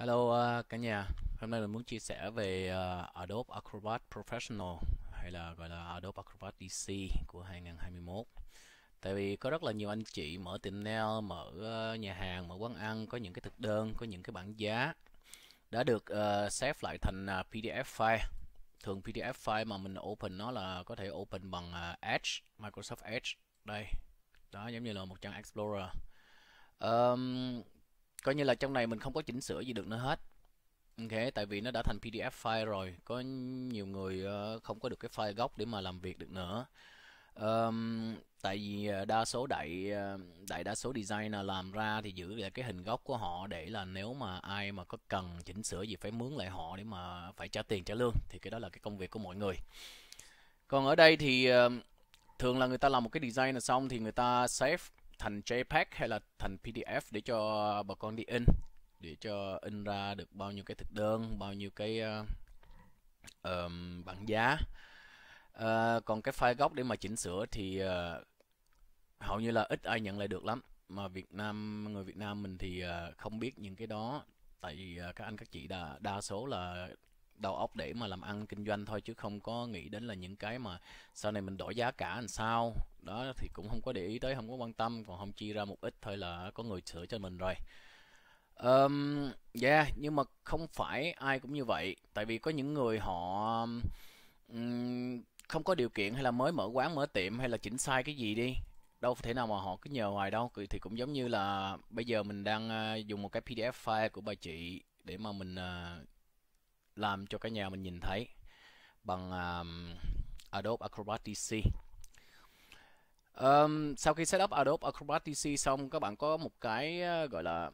Hello ờ, cả nhà, hôm nay mình muốn chia sẻ về ờ, Adobe Acrobat Professional hay là gọi là Adobe Acrobat DC của 2021. Tại vì có rất là nhiều anh chị mở tiệm nail, mở ờ, nhà hàng, mở quán ăn có những cái thực đơn, có những cái bảng giá đã được uh, save lại thành PDF file. Thường PDF file mà mình open nó là có thể open bằng Edge, Microsoft Edge đây. Đó giống như là một trang Explorer. Um, coi như là trong này mình không có chỉnh sửa gì được nữa hết ok tại vì nó đã thành pdf file rồi có nhiều người ờ, không có được cái file gốc để mà làm việc được nữa um, tại vì ờ, đa số đại ờ, đại đa số designer làm ra thì giữ lại cái hình gốc của họ để là nếu mà ai mà có cần chỉnh sửa gì phải mướn lại họ để mà phải trả tiền trả lương thì cái đó là cái công việc của mọi người còn ở đây thì thường là người ta làm một cái design là xong thì người ta save thành JPEG hay là thành PDF để cho bà con đi in để cho in ra được bao nhiêu cái thực đơn bao nhiêu cái uh, um, bảng giá uh, còn cái file gốc để mà chỉnh sửa thì uh, hầu như là ít ai nhận lại được lắm mà Việt Nam người Việt Nam mình thì uh, không biết những cái đó tại vì uh, các anh các chị đa đa số là đầu óc để mà làm ăn kinh doanh thôi chứ không có nghĩ đến là những cái mà sau này mình đổi giá cả làm sao đó thì cũng không có để ý tới không có quan tâm còn không chia ra một ít thôi là có người sửa cho mình rồi um, yeah dạ, nhưng mà không phải ai cũng như vậy tại vì có những người họ um, không có điều kiện hay là mới mở quán mở tiệm hay là chỉnh sai cái gì đi đâu thể nào mà họ cứ nhờ hoài đâu thì cũng giống như là bây giờ mình đang ờ, dùng một cái PDF file của bà chị để mà mình ờ, làm cho cả nhà mình nhìn thấy bằng Adobe Acrobat DC Um, sau khi setup Adobe Acrobat DC xong các bạn có một cái ờ, gọi là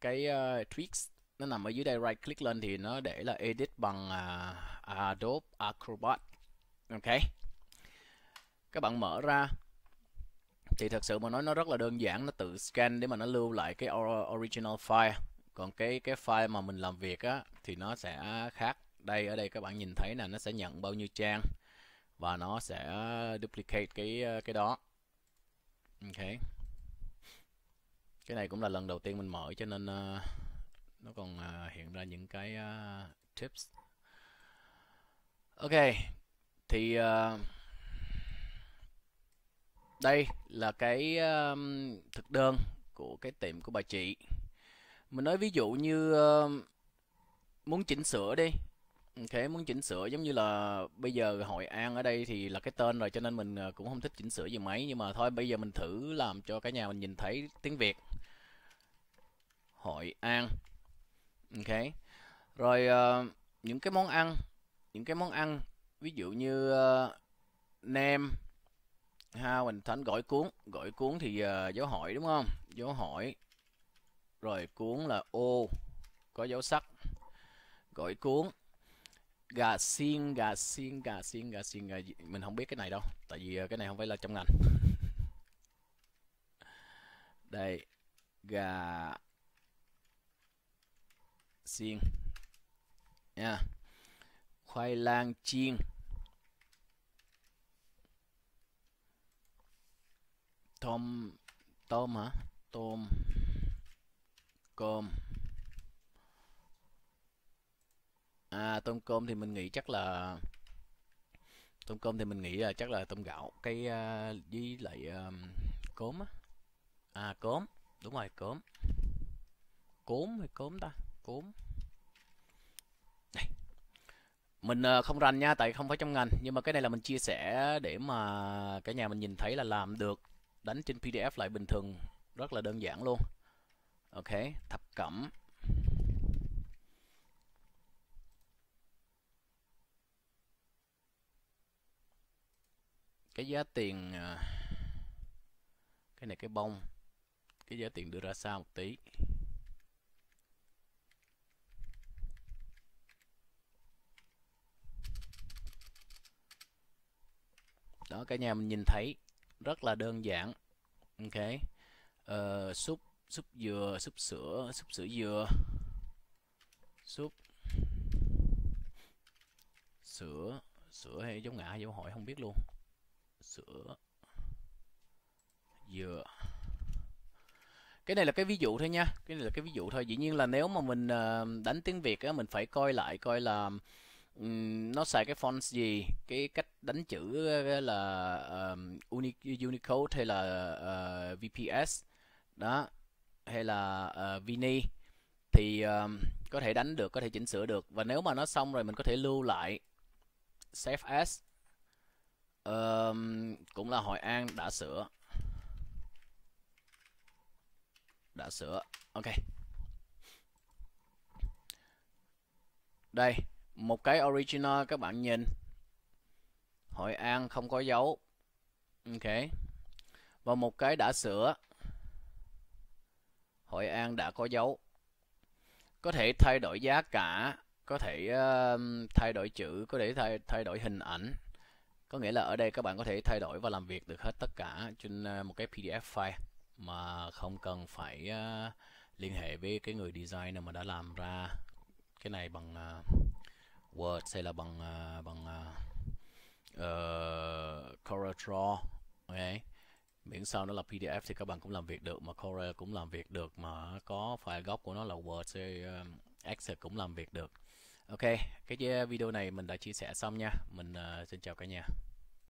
cái uh, ờ, tricks nó nằm ở dưới đây right click lên thì nó để là edit bằng uh, Adobe Acrobat. Ok. Các bạn mở ra thì thật sự mà nói nó rất là đơn giản nó tự scan để mà nó lưu lại cái original file còn cái cái file mà mình làm việc á thì nó sẽ khác đây ở đây các bạn nhìn thấy là nó sẽ nhận bao nhiêu trang và nó sẽ duplicate cái ờ, cái đó ok cái này cũng là lần đầu tiên mình mở cho nên ờ, nó còn ờ, hiện ra những cái tips ok thì đây là cái thực đơn của cái tiệm của bà chị mình nói ví dụ như muốn chỉnh sửa đi Ok, muốn chỉnh sửa giống như là bây giờ Hội An ở đây thì là cái tên rồi cho nên mình ờ, cũng không thích chỉnh sửa gì mấy nhưng mà thôi bây giờ mình thử làm cho cả nhà mình nhìn thấy tiếng Việt. Hội An. Ok. Rồi uh, những cái món ăn, những cái món ăn ví dụ như uh, nem ha mình thánh gỏi cuốn, gỏi cuốn thì uh, dấu hỏi đúng không? Dấu hỏi. Rồi cuốn là ô có dấu sắc. Gỏi cuốn gà xiên gà xiên gà xiên gà xiên gà mình không biết cái này đâu tại vì ờ, cái này không phải là trong ngành đây gà xiên nha yeah. khoai lang chiên tôm tôm hả tôm cơm À, tôm cơm thì mình nghĩ chắc là tôm cơm thì mình nghĩ là chắc là tôm gạo cây uh, à, với lại uh, cốm á à cốm đúng rồi cốm cốm hay cốm ta cốm đây. mình không rành nha tại không phải trong ngành nhưng mà cái này là mình chia sẻ để mà cả nhà mình nhìn thấy là làm được đánh trên pdf lại bình thường rất là đơn giản luôn ok thập cẩm cái giá tiền à, cái này cái bông cái giá tiền đưa ra sao một tí đó cả nhà mình nhìn thấy rất là đơn giản ok uh, súp súp dừa súp sữa súp sữa dừa súp sữa sữa hay giống ngã giống hỏi không biết luôn sữa dừa cái này là cái ví dụ thôi nha cái này là cái ví dụ thôi dĩ nhiên là nếu mà mình ờ, đánh tiếng việt á mình phải coi lại coi là nó xài cái font gì cái cách đánh chữ ờ, ờ, là um, Unicode hay là VPS đó hay là uh, Vini thì có thể đánh được có thể chỉnh sửa được và nếu mà nó xong rồi mình có thể lưu lại save as uh, cũng là Hội An đã sửa đã sửa ok đây một cái original các bạn nhìn Hội An không có dấu ok và một cái đã sửa Hội An đã có dấu có thể thay đổi giá cả có thể uh, thay đổi chữ có thể thay thay đổi hình ảnh có nghĩa là ở đây các bạn có thể thay đổi và làm việc được hết tất cả trên ờ, một cái PDF file mà không cần phải uh, liên hệ với cái người designer mà đã làm ra cái này bằng uh, Word hay là bằng uh, bằng uh, Corel Draw okay. miễn sao nó là PDF thì các bạn cũng làm việc được mà Corel cũng làm việc được mà có file gốc của nó là Word hay uh, Excel cũng làm việc được Ok, cái video này mình đã chia sẻ xong nha. Mình uh, xin chào cả nhà.